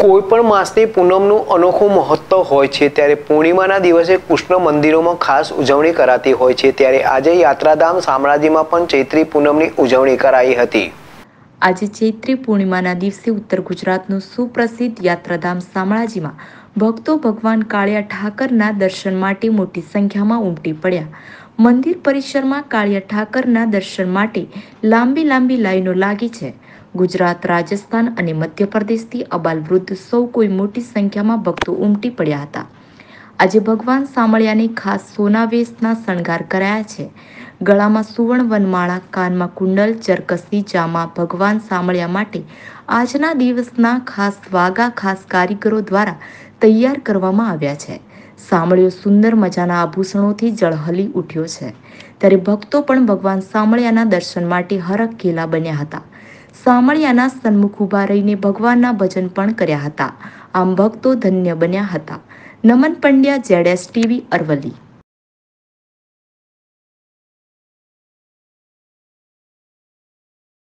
કોઈ પણ માસની પૂનમનું અનોખું મહત્વ હોય છે ત્યારે પૂર્ણિમાના દિવસે કૃષ્ણ મંદિરોમાં ખાસ ઉજવણી કરાતી હોય છે ત્યારે આજે યાત્રાધામ શામળાજીમાં પણ ચૈત્રી પૂનમની ઉજવણી કરાઈ હતી આજે ચૈત્રી પૂર્ણિમાના દિવસે ઉત્તર ગુજરાતનું સુપ્રસિદ્ધ યાત્રાધામ શામળાજીમાં ભક્તો ભગવાન કાળિયા ઠાકરના દર્શન માટે મોટી સંખ્યામાં ઉમટી પડ્યા મંદિર પરિસરમાં કાળિયા ઠાકરના દર્શન માટે લાંબી લાંબી લાઈનો લાગી છે ગુજરાત રાજસ્થાન અને મધ્યપ્રદેશથી અબાલ વૃદ્ધ સૌ કોઈ મોટી સંખ્યામાં ભક્તો ઉમટી પડ્યા હતા આજે ભગવાન સામળિયાને ખાસ સોનાવેશના શણગાર કરાયા છે ગળામાં સુવર્ણ વનમાળા કાનમાં કુંડલ ચરકસી જામા ભગવાન સામળિયા માટે આજના દિવસના ખાસ વાગા ખાસ કારીગરો દ્વારા તૈયાર કરવામાં આવ્યા છે સામળિયો સુંદર મજાના આભૂષણોથી જળહલી ઉઠ્યો છે ત્યારે ભક્તો પણ ભગવાન સામળિયાના દર્શન માટે હરખ ઘેલા બન્યા હતા સામળિયાના સન્મુખ ઊભા રહીને ભગવાનના ભજન પણ કર્યા હતા આમ ભક્તો ધન્ય બન્યા હતા નમન પંડ્યા જેડ ટીવી અરવલ્લી